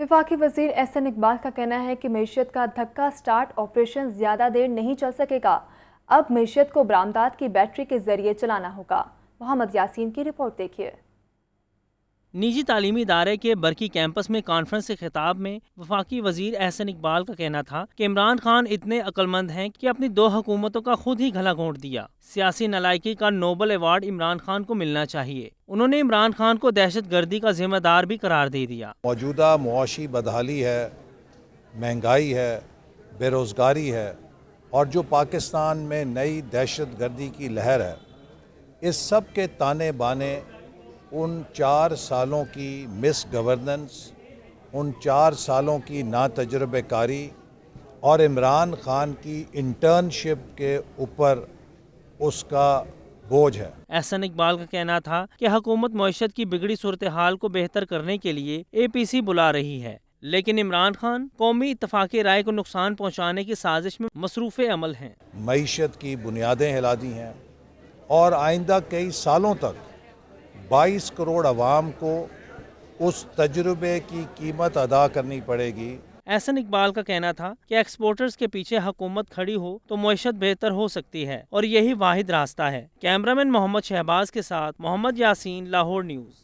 विफाकी वजीर S N Iqbal का कहना है कि मीशियत का धक्का स्टार्ट ऑपरेशन ज़्यादा देर नहीं चल सकेगा अब मीशियत को बरामदाद की बैटरी के जरिए चलाना होगा मोहम्मद यासीन की रिपोर्ट देखिए निजी तालीमी इदारे के बरकी कैंपस में कॉन्फ्रेंस के खिताब में वफाकी वजीर अहसन इकबाल का कहना था कि इमरान खान इतने अक्लमंद हैं कि अपनी दो हुकूमतों का खुद ही घला घोंट दिया सियासी नलायकी का नोबल अवार्ड इमरान खान को मिलना चाहिए उन्होंने इमरान खान को दहशत गर्दी का जिम्मेदार भी करार दे दिया मौजूदा मुआशी बदहाली है महंगाई है बेरोज़गारी है और जो पाकिस्तान में नई दहशत गर्दी की लहर है इस सब के ताने बाने उन चार सालों की मिस गवर्नेंस उन चार सालों की ना तजर्बेकारी और इमरान ख़ान की इंटर्नशिप के ऊपर उसका बोझ है एहसन इकबाल का कहना था कि हुकूमत मीशत की बिगड़ी सूरत हाल को बेहतर करने के लिए ए पी सी बुला रही है लेकिन इमरान खान कौमी इतफाक़ राय को नुकसान पहुँचाने की साजिश में मसरूफ़ अमल हैं मीशत की बुनियादें हिला दी हैं और आइंदा कई सालों तक बाईस करोड़ आवाम को उस तजुर्बे की कीमत अदा करनी पड़ेगी एहसन इकबाल का कहना था कि एक्सपोर्टर्स के पीछे हुकूमत खड़ी हो तो मीशत बेहतर हो सकती है और यही वाहिद रास्ता है कैमरामैन मोहम्मद शहबाज के साथ मोहम्मद यासीन लाहौर न्यूज़